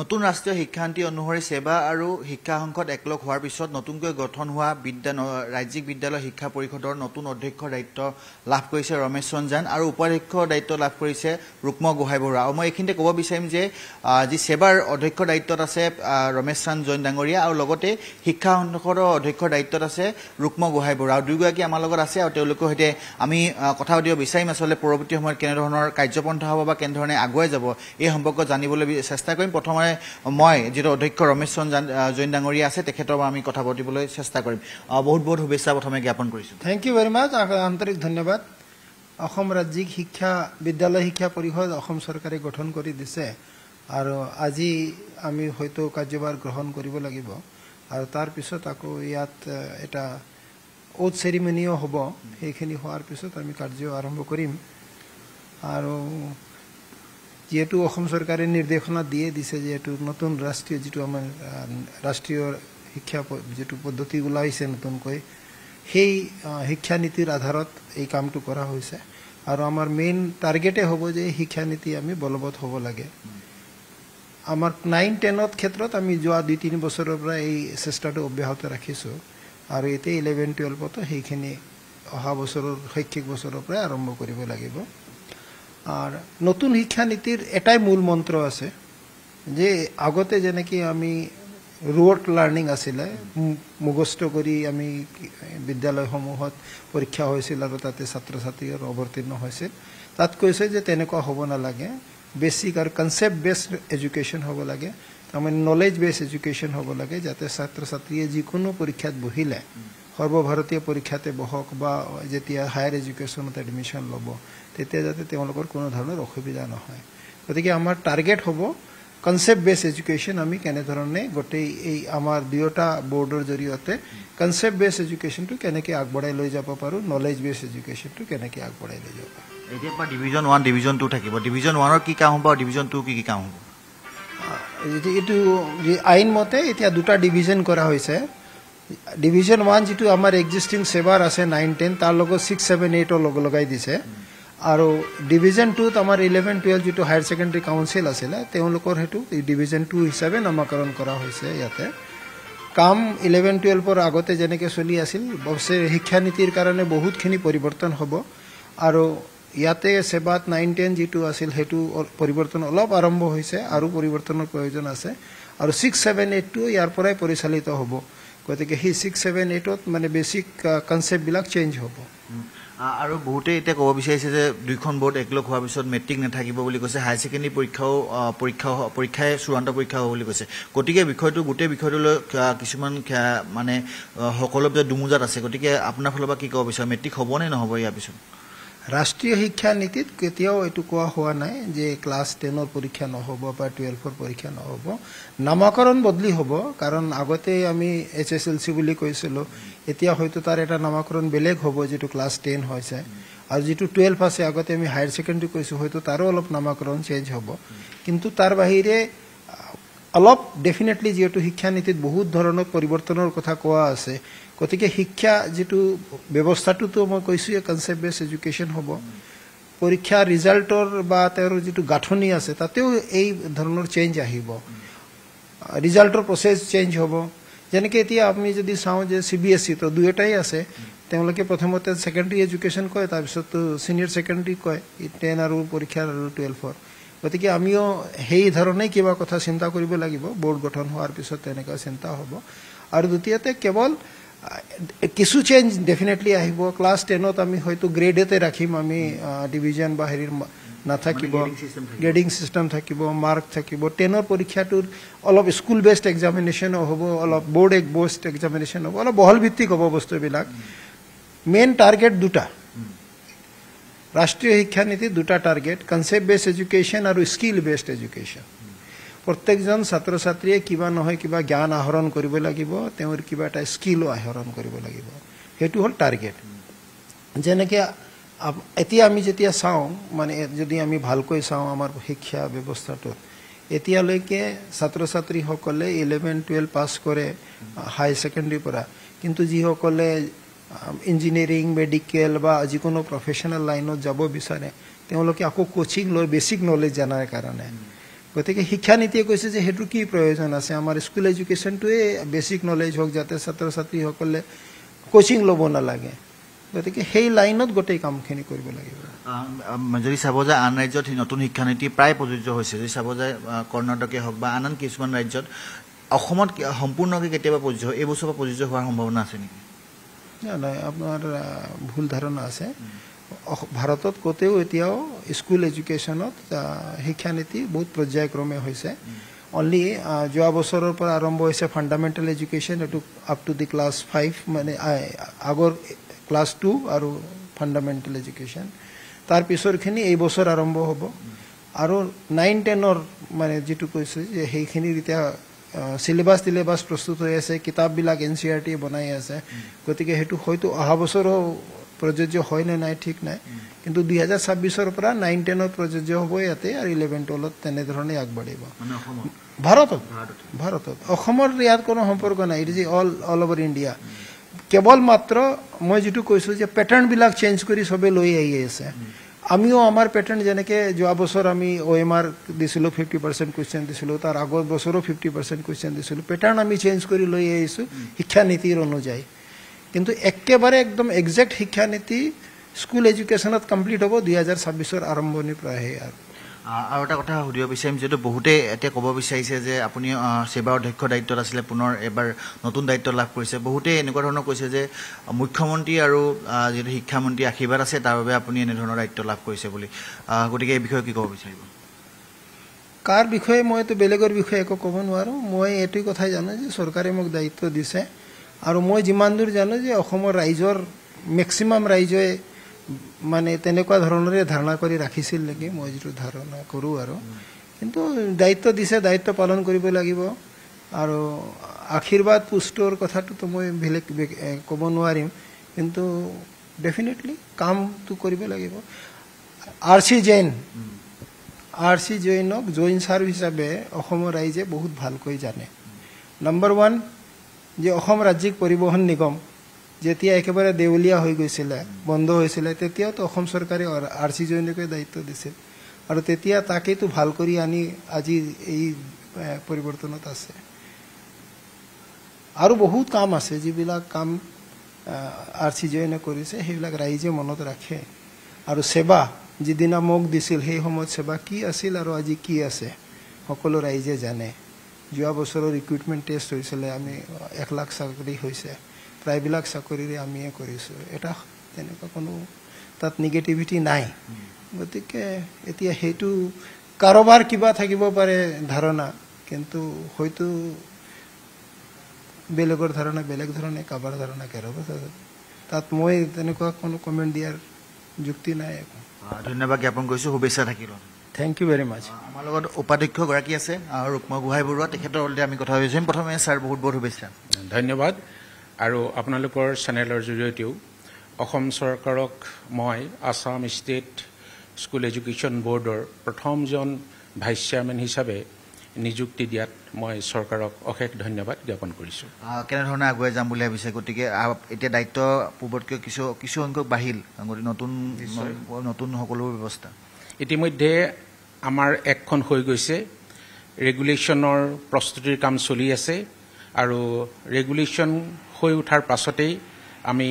নতুন ৰাষ্ট্ৰীয় শিক্ষানীতি অনুসৰি সেৱা আৰু শিক্ষা সংসদ একলগ হোৱাৰ পিছত নতুনকৈ গঠন হোৱা ৰাজ্যিক বিদ্যালয় শিক্ষা পৰিষদৰ নতুন অধ্যক্ষৰ দায়িত্ব লাভ কৰিছে ৰমেশ চঞ্জান আৰু উপাধ্যক্ষৰ দায়িত্ব লাভ কৰিছে ৰুক্ম গোহাঁই বৰুৱা আৰু মই এইখিনিতে ক'ব বিচাৰিম যে যি ছেবাৰ অধ্যক্ষৰ দায়িত্বত আছে ৰমেশ চান্দ জৈন ডাঙৰীয়া আৰু লগতে শিক্ষা সংসদৰ অধ্যক্ষৰ দায়িত্বত আছে ৰুক্ম গোহাঁই বৰুৱা আৰু দুয়োগৰাকী আমাৰ লগত আছে আৰু তেওঁলোকৰ সৈতে আমি কথা পাতিব বিচাৰিম আচলতে পৰৱৰ্তী সময়ত কেনেধৰণৰ কাৰ্যপন্থা হ'ব বা কেনেধৰণে আগুৱাই যাব এই সম্পৰ্কত জানিবলৈ চেষ্টা কৰিম প্ৰথমতে মানে মই যিটো অধ্যক্ষ ৰমেশ জৈন ডাঙৰীয়া আছে তেখেতৰ পৰা আমি কথা পাতিবলৈ চেষ্টা কৰিম বহুত বহুত শুভেচ্ছা প্ৰথমে জ্ঞাপন কৰিছোঁ থেংক ইউ ভেৰি মাছ আন্তৰিক ধন্যবাদ অসম ৰাজ্যিক শিক্ষা বিদ্যালয় শিক্ষা পৰিষদ অসম চৰকাৰে গঠন কৰি দিছে আৰু আজি আমি হয়তো কাৰ্যভাৰ গ্ৰহণ কৰিব লাগিব আৰু তাৰ পিছত আকৌ ইয়াত এটা অ'ত চেৰিমনিও হ'ব সেইখিনি হোৱাৰ পিছত আমি কাৰ্য আৰম্ভ কৰিম আৰু যিহেতু অসম চৰকাৰে নিৰ্দেশনা দিয়ে দিছে যে এইটো নতুন ৰাষ্ট্ৰীয় যিটো আমাৰ ৰাষ্ট্ৰীয় শিক্ষা যিটো পদ্ধতি ওলাইছে নতুনকৈ সেই শিক্ষানীতিৰ আধাৰত এই কামটো কৰা হৈছে আৰু আমাৰ মেইন টাৰ্গেটে হ'ব যে শিক্ষানীতি আমি বলবৎ হ'ব লাগে আমাৰ নাইন টেনৰ ক্ষেত্ৰত আমি যোৱা দুই তিনি বছৰৰ পৰা এই চেষ্টাটো অব্যাহত ৰাখিছোঁ আৰু এতিয়া ইলেভেন টুৱেলভতো সেইখিনি অহা বছৰৰ শৈক্ষিক বছৰৰ পৰাই আৰম্ভ কৰিব লাগিব আর নতুন শিক্ষানীতির এটাই মূল মন্ত্র আছে যে আগতে যে আমি রোট লার্নিং আসলে মুখস্থ করে আমি বিদ্যালয় সমূহ পরীক্ষা হয়েছিল আর তাতে ছাত্র ছাত্রী অবতীর্ণ হয়েছিল তাত কৈছে যে তেনেকুৱা হব নালাগে বেসিক আর কনসেপ্ট বেসড এজুকেশন হব লাগে তার মানে নলেজ বেসড এজুকেশন হব লাগে যাতে ছাত্র ছাত্রী যিকোনো পরীক্ষাত বহিলে সৰ্বভাৰতীয় পৰীক্ষাতে বহক বা যেতিয়া হায়াৰ এডুকেশ্যনত এডমিশ্যন ল'ব তেতিয়া যাতে তেওঁলোকৰ কোনো ধৰণৰ অসুবিধা নহয় গতিকে আমাৰ টাৰ্গেট হ'ব কনচেপ্ট বেছড এডুকেশ্যন আমি কেনেধৰণে গোটেই এই আমাৰ দুয়োটা বৰ্ডৰ জৰিয়তে কনচেপ্ট বেছ এডুকেশ্যনটো কেনেকৈ আগবঢ়াই লৈ যাব পাৰোঁ নলেজ বেছ এডুকেশ্যনটো কেনেকৈ আগবঢ়াই লৈ যাব পাৰোঁ এতিয়া ডিভিজন ওৱান ডিভিজন টু থাকিব ডিভিজন ওৱানৰ কি কাম হ'ব আৰু ডিভিজন টু কি কি কাম হ'ব এইটো আইন মতে এতিয়া দুটা ডিভিজন কৰা হৈছে ডিভিশন ওৱান যিটো আমাৰ এক্সিষ্টিং চেবাৰ আছে নাইন টেন তাৰ লগত ছিক্স ছেভেন এইটৰ লগ লগাই দিছে আৰু ডিভিজন টুত আমাৰ ইলেভেন টুৱেলভ যিটো হায়াৰ ছেকেণ্ডেৰী কাউঞ্চিল আছিলে তেওঁলোকৰ সেইটো ডিভিজন টু হিচাপে নামাকৰণ কৰা হৈছে ইয়াতে কাম ইলেভেন টুৱেলভৰ আগতে যেনেকৈ চলি আছিল অৱশ্যে শিক্ষানীতিৰ কাৰণে বহুতখিনি পৰিৱৰ্তন হ'ব আৰু ইয়াতে চেবাত নাইন টেন যিটো আছিল সেইটো পৰিৱৰ্তন অলপ আৰম্ভ হৈছে আৰু পৰিৱৰ্তনৰ প্ৰয়োজন আছে আৰু ছিক্স ছেভেন এইটটো ইয়াৰ পৰাই পৰিচালিত হ'ব গতিকে সেই ছিক্স ছেভেন এইটত মানে বেচিক কনচেপ্টবিলাক চেঞ্জ হ'ব আৰু বহুতে এতিয়া ক'ব বিচাৰিছে যে দুইখন বৰ্ড একলগ হোৱাৰ পিছত মেট্ৰিক নাথাকিব বুলি কৈছে হায়াৰ ছেকেণ্ডেৰী পৰীক্ষাও পৰীক্ষা পৰীক্ষাই চূড়ান্ত পৰীক্ষা হ'ব বুলি কৈছে গতিকে বিষয়টো গোটেই বিষয়টো লৈ কিছুমান মানে সকলো দুমোজাত আছে গতিকে আপোনাৰ ফালৰ পৰা কি ক'ব বিচাৰে মেট্ৰিক হ'বনে নহ'ব ইয়াৰ পিছত ৰাষ্ট্ৰীয় শিক্ষানীতিত কেতিয়াও এইটো কোৱা হোৱা নাই যে ক্লাছ টেনৰ পৰীক্ষা নহ'ব বা টুৱেলভৰ পৰীক্ষা নহ'ব নামাকৰণ বদলি হ'ব কাৰণ আগতে আমি এইচ এছ এল চি বুলি কৈছিলোঁ এতিয়া হয়তো তাৰ এটা নামাকৰণ বেলেগ হ'ব যিটো ক্লাছ টেন হৈছে আৰু যিটো টুৱেলভ আছে আগতে আমি হায়াৰ ছেকেণ্ডেৰী কৈছোঁ হয়তো তাৰো অলপ নামাকৰণ চেঞ্জ হ'ব কিন্তু তাৰ বাহিৰে অলপ ডেফিনেটলি যিহেতু শিক্ষানীতিত বহুত ধৰণৰ পৰিৱৰ্তনৰ কথা কোৱা আছে গতিকে শিক্ষা যিটো ব্যৱস্থাটোতো মই কৈছোঁ কনচেপ্ট বেছ এডুকেশ্যন হ'ব পৰীক্ষা ৰিজাল্টৰ বা তেওঁৰ যিটো গাঁথনি আছে তাতেও এই ধৰণৰ চেঞ্জ আহিব ৰিজাল্টৰ প্ৰচেছ চেঞ্জ হ'ব যেনেকৈ এতিয়া আমি যদি চাওঁ যে চি বি এছ চিটো e দুয়োটাই আছে তেওঁলোকে প্ৰথমতে ছেকেণ্ডেৰী এডুকেশ্যন কয় তাৰপিছততো ছিনিয়ৰ ছেকেণ্ডেৰী কয় টেন আৰু পৰীক্ষাৰ আৰু টুৱেলভৰ গতিকে আমিও সেই ধৰণেই কিবা কথা চিন্তা কৰিব লাগিব বোৰ্ড গঠন হোৱাৰ পিছত তেনেকুৱা চিন্তা হ'ব আৰু দ্বিতীয়তে কেৱল কিছু চেঞ্জ ডেফিনেটলি আহিব ক্লাছ টেনত আমি হয়তো গ্ৰেডতে ৰাখিম আমি ডিভিজন বা হেৰিৰ নাথাকিব গ্ৰেডিং চিষ্টেম থাকিব মাৰ্ক থাকিব টেনৰ পৰীক্ষাটোৰ অলপ স্কুল বেষ্ট এক্সামিনেশ্যনো হ'ব অলপ বৰ্ড এক বেষ্ট এক্সামিনেশ্যন হ'ব অলপ বহলভিত্তিক হ'ব বস্তুবিলাক মেইন টাৰ্গেট দুটা ৰাষ্ট্ৰীয় শিক্ষানীতি দুটা টাৰ্গেট কনচেপ্ট বেছ এডুকেশ্যন আৰু স্কিল বেছড এডুকেশ্যন প্ৰত্যেকজন ছাত্ৰ ছাত্ৰীয়ে কিবা নহয় কিবা জ্ঞান আহৰণ কৰিব লাগিব তেওঁৰ কিবা এটা স্কিলো আহৰণ কৰিব লাগিব সেইটো হ'ল টাৰ্গেট যেনেকৈ এতিয়া আমি যেতিয়া চাওঁ মানে যদি আমি ভালকৈ চাওঁ আমাৰ শিক্ষা ব্যৱস্থাটোত এতিয়ালৈকে ছাত্ৰ ছাত্ৰীসকলে ইলেভেন টুৱেলভ পাছ কৰে হাই ছেকেণ্ডেৰীৰ পৰা কিন্তু যিসকলে ইঞ্জিনিয়াৰিং মেডিকেল বা যিকোনো প্ৰফেচনেল লাইনত যাব বিচাৰে তেওঁলোকে আকৌ কোচিং লৈ বেচিক নলেজ জনাৰ কাৰণে গতিকে শিক্ষানীতিয়ে কৈছে যে সেইটো কি প্ৰয়োজন আছে আমাৰ স্কুল এডুকেশ্যনটোৱে বেচিক নলেজ হওক যাতে ছাত্ৰ ছাত্ৰীসকলে কোচিং ল'ব নালাগে গতিকে সেই লাইনত গোটেই কামখিনি কৰিব লাগিব যদি চাব যায় আন ৰাজ্যত নতুন শিক্ষানীতি প্ৰায় প্ৰযোজ্য হৈছে যদি চাব যায় কৰ্ণাটকে হওক বা আন আন কিছুমান ৰাজ্যত অসমত সম্পূৰ্ণকৈ কেতিয়াবা প্ৰযোজ্য এইবছৰৰ পৰা প্ৰযোজ্য হোৱাৰ সম্ভাৱনা আছে নেকি নাই নাই আপোনাৰ ভুল ধাৰণা আছে ভাৰতত কতেও এতিয়াও স্কুল এডুকেশ্যনত শিক্ষানীতি বহুত পৰ্যায়ক্ৰমে হৈছে অনলি যোৱা বছৰৰ পৰা আৰম্ভ হৈছে ফাণ্ডামেণ্টেল এডুকেশ্যন এইটো up to the class five মানে আগৰ ক্লাছ টু আৰু ফাণ্ডামেণ্টেল এডুকেশ্যন তাৰ পিছৰখিনি এই বছৰ আৰম্ভ হ'ব আৰু নাইন টেনৰ মানে যিটো কৈছোঁ যে সেইখিনিৰ এতিয়া চিলেবাছ তিলেবাছ প্ৰস্তুত হৈ আছে কিতাপবিলাক এন চি আৰ টিয়ে বনাই আছে গতিকে সেইটো হয়তো অহা বছৰো প্ৰযোজ্য হয়নে নাই ঠিক নাই কিন্তু দুই হাজাৰ ছাব্বিছৰ পৰা নাইন টেনত প্ৰযোজ্য হ'ব ইয়াতে আৰু ইলেভেন টুৱেলভত তেনেধৰণে আগবাঢ়িব ভাৰতত ভাৰতত অসমৰ ইয়াত কোনো সম্পৰ্ক নাই it is all all over India কেৱল মাত্ৰ মই যিটো কৈছোঁ যে পেটাৰ্ণবিলাক চেঞ্জ কৰি চবে লৈ আহি আছে আমিও আমার প্যাটার্ন জেনেকে جواب বছর আমি ওএমআর দিছিল 50% কোশ্চেন দিছিল তো আর আগর বছরও 50% কোশ্চেন দিছিল প্যাটার্ন আমি চেঞ্জ করি লিয়ে ইস শিক্ষা নীতির অনুযায়ী কিন্তু একেবারে একদম এক্সাক্ট শিক্ষা নীতি স্কুল এডুকেশন অফ কমপ্লিট হবো 2026 সর আরম্ভনি প্রায় আর আৰু এটা কথা সুধিব বিচাৰিম যিহেতু বহুতে এতিয়া ক'ব বিচাৰিছে যে আপুনি সেইবাৰ অধ্যক্ষ দায়িত্বত আছিলে পুনৰ এবাৰ নতুন দায়িত্ব লাভ কৰিছে বহুতে এনেকুৱা ধৰণৰ কৈছে যে মুখ্যমন্ত্ৰী আৰু যিহেতু শিক্ষামন্ত্ৰী আশীৰ্বাদ আছে তাৰ বাবে আপুনি এনেধৰণৰ দায়িত্ব লাভ কৰিছে বুলি গতিকে এই বিষয়ে কি ক'ব বিচাৰিব কাৰ বিষয়ে মইতো বেলেগৰ বিষয়ে একো ক'ব নোৱাৰোঁ মই এইটোৱেই কথাই জানো যে চৰকাৰে মোক দায়িত্ব দিছে আৰু মই যিমান দূৰ জানো যে অসমৰ ৰাইজৰ মেক্সিমাম ৰাইজে মানে তেনেকুৱা ধৰণেৰে ধাৰণা কৰি ৰাখিছিল নেকি মই যিটো ধাৰণা কৰোঁ আৰু কিন্তু দায়িত্ব দিছে দায়িত্ব পালন কৰিব লাগিব আৰু আশীৰ্বাদ পুষ্টৰ কথাটোতো মই বেলেগ ক'ব নোৱাৰিম কিন্তু ডেফিনেটলি কামটো কৰিব লাগিব R C Jain R C জৈনক জৈন ছাৰ হিচাপে অসমৰ ৰাইজে বহুত ভালকৈ জানে নম্বৰ ওৱান যে অসম ৰাজ্যিক পৰিবহণ নিগম যেতিয়া একেবাৰে দেউলীয়া হৈ গৈছিলে বন্ধ হৈছিলে তেতিয়াওতো অসম চৰকাৰে আৰ চি জৈনকে দায়িত্ব দিছিল আৰু তেতিয়া তাকেইতো ভাল কৰি আনি আজি এই পৰিৱৰ্তনত আছে আৰু বহুত কাম আছে যিবিলাক কাম আৰ চি জৈনে কৰিছে সেইবিলাক ৰাইজে মনত ৰাখে আৰু সেৱা যিদিনা মোক দিছিল সেই সময়ত সেৱা কি আছিল আৰু আজি কি আছে সকলো ৰাইজে জানে যোৱা বছৰৰ ৰিক্ৰুইটমেণ্ট টেষ্ট হৈছিলে আমি এক লাখ চাকৰি হৈছে প্ৰায়বিলাক চাকৰিৰে আমিয়ে কৰিছোঁ এটা তেনেকুৱা কোনো তাত নিগেটিভিটি নাই গতিকে এতিয়া সেইটো কাৰোবাৰ কিবা থাকিব পাৰে ধাৰণা কিন্তু হয়তো বেলেগৰ ধাৰণা বেলেগ ধৰণে কাৰোবাৰ ধাৰণা কাৰোবাৰ তাত মই তেনেকুৱা কোনো কমেণ্ট দিয়াৰ যুক্তি নাই একো ধন্যবাদ জ্ঞাপন কৰিছোঁ শুভেচ্ছা থাকিল থেংক ইউ ভেৰি মাছ আমাৰ লগত উপাধ্যক্ষ গৰাকী আছে ৰুক্মা গোহাঁই বৰুৱা তেখেতৰ আমি কথা ভাবিছোঁ প্ৰথমে ছাৰ বহুত বহুত শুভেচ্ছা ধন্যবাদ আৰু আপোনালোকৰ চেনেলৰ জৰিয়তেও অসম চৰকাৰক মই আছাম ষ্টেট স্কুল এডুকেশ্যন বৰ্ডৰ প্ৰথমজন ভাইচ চেয়াৰমেন হিচাপে নিযুক্তি দিয়াত মই চৰকাৰক অশেষ ধন্যবাদ জ্ঞাপন কৰিছোঁ কেনেধৰণে আগুৱাই যাম বুলি ভাবিছে গতিকে এতিয়া দায়িত্ব পূৰ্বতকৈ কিছু কিছু সংখ্যক বাঢ়িল গতিকে নতুন নতুন সকলোবোৰ ব্যৱস্থা ইতিমধ্যে আমাৰ একখন হৈ গৈছে ৰেগুলেশ্যনৰ প্ৰস্তুতিৰ কাম চলি আছে আৰু ৰেগুলেশ্যন হৈ উঠাৰ পাছতেই আমি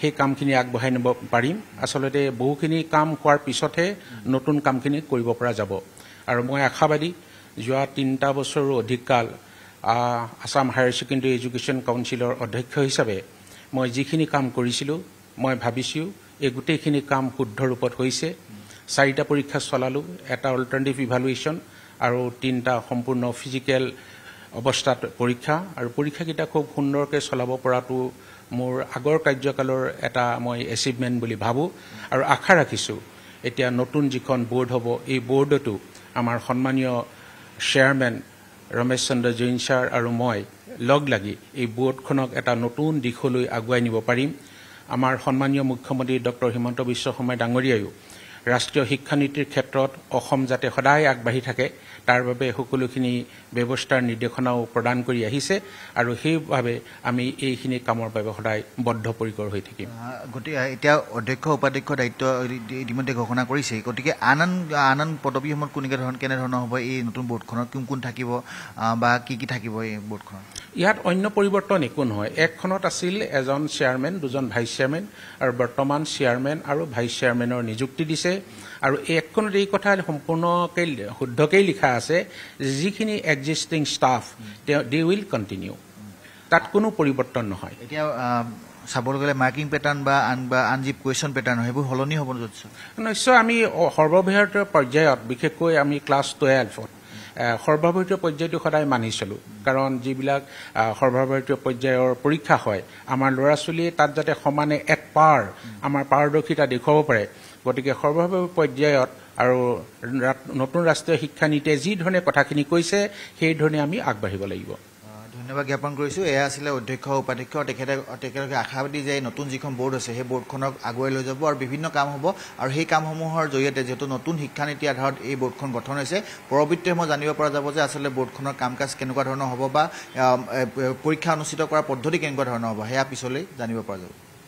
সেই কামখিনি আগবঢ়াই নিব পাৰিম আচলতে বহুখিনি কাম হোৱাৰ পিছতহে নতুন কামখিনি কৰিব পৰা যাব আৰু মই আশাবাদী যোৱা তিনিটা বছৰৰো অধিক কাল আছাম হায়াৰ ছেকেণ্ডেৰী এডুকেশ্যন কাউন্সিলৰ অধ্যক্ষ হিচাপে মই যিখিনি কাম কৰিছিলোঁ মই ভাবিছোঁ এই গোটেইখিনি কাম শুদ্ধ ৰূপত হৈছে চাৰিটা পৰীক্ষা চলালোঁ এটা অল্টাৰনেটিভ ইভালুৱেশ্যন আৰু তিনিটা সম্পূৰ্ণ ফিজিকেল অৱস্থাত পৰীক্ষা আৰু পৰীক্ষাকেইটা খুব সুন্দৰকৈ চলাব পৰাটো মোৰ আগৰ কাৰ্যকালৰ এটা মই এচিভমেণ্ট বুলি ভাবোঁ আৰু আশা ৰাখিছোঁ এতিয়া নতুন যিখন বৰ্ড হ'ব এই বৰ্ডতো আমাৰ সন্মানীয় চেয়াৰমেন ৰমেশ চন্দ্ৰ জৈন ছাৰ আৰু মই লগ লাগি এই বৰ্ডখনক এটা নতুন দিশলৈ আগুৱাই নিব পাৰিম আমাৰ সন্মানীয় মুখ্যমন্ত্ৰী ডক্টৰ হিমন্ত বিশ্ব শৰ্মাই ডাঙৰীয়াইও ৰাষ্ট্ৰীয় শিক্ষানীতিৰ ক্ষেত্ৰত অসম যাতে সদায় আগবাঢ়ি থাকে তাৰ বাবে সকলোখিনি ব্যৱস্থাৰ নিৰ্দেশনাও প্ৰদান কৰি আহিছে আৰু সেইবাবে আমি এইখিনি কামৰ বাবে সদায় বদ্ধপৰিকৰ হৈ থাকিম গতিকে এতিয়া অধ্যক্ষ উপাধ্যক্ষ দায়িত্ব ইতিমধ্যে ঘোষণা কৰিছে গতিকে আন আন আন আন পদবীসমূহত কোনকৈ ধৰণৰ কেনেধৰণৰ হ'ব এই নতুন বৰ্ডখনত কোন কোন থাকিব বা কি কি থাকিব এই বৰ্ডখনত ইয়াত অন্য পৰিৱৰ্তন একো নহয় একখনত আছিল এজন চেয়াৰমেন দুজন ভাইচ চেয়াৰমেন আৰু বৰ্তমান চেয়াৰমেন আৰু ভাইচ চেয়াৰমেনৰ নিযুক্তি দিছে আৰু এই একখনত এই কথা সম্পূৰ্ণকে শুদ্ধকেই লিখা আছে যিখিনি এক্সিষ্টিং ষ্টাফ তেওঁ দে উইল কণ্টিনিউ তাত কোনো পৰিৱৰ্তন নহয় এতিয়া চাবলৈ গ'লে মাৰ্কিং পেটাৰ্ণ বা আন বা আন যি কুৱেশ্যন পেটাৰ্ণ সেইবোৰ সলনি হ'ব নিশ্চয় আমি সৰ্বভাৰতীয় পৰ্যায়ত বিশেষকৈ আমি ক্লাছ টুৱেলভত সৰ্বভাৰতীয় পৰ্যায়টো সদায় মানি চলোঁ কাৰণ যিবিলাক সৰ্বভাৰতীয় পৰ্যায়ৰ পৰীক্ষা হয় আমাৰ ল'ৰা ছোৱালীয়ে তাত যাতে সমানে এক পাৰ আমাৰ পাৰদৰ্শিতা দেখুৱাব পাৰে গতিকে সৰ্বভাৱে পৰ্যায়ত আৰু নতুন ৰাষ্ট্ৰীয় শিক্ষানীতিয়ে যিধৰণে কথাখিনি কৈছে সেইধৰণে আমি আগবাঢ়িব লাগিব ধন্যবাদ জ্ঞাপন কৰিছোঁ এয়া আছিলে অধ্যক্ষ উপাধ্যক্ষ তেখেতে তেখেতলোকে আশাবাদী যে নতুন যিখন বৰ্ড আছে সেই বৰ্ডখনক আগুৱাই লৈ যাব আৰু বিভিন্ন কাম হ'ব আৰু সেই কামসমূহৰ জৰিয়তে যিহেতু নতুন শিক্ষানীতি আধাৰত এই বৰ্ডখন গঠন হৈছে পৰৱৰ্তী সময়ত জানিব পৰা যাব যে আচলতে বৰ্ডখনৰ কাম কাজ কেনেকুৱা ধৰণৰ হ'ব বা পৰীক্ষা অনুষ্ঠিত কৰাৰ পদ্ধতি কেনেকুৱা ধৰণৰ হ'ব সেয়া পিছলৈ জানিব পৰা যাব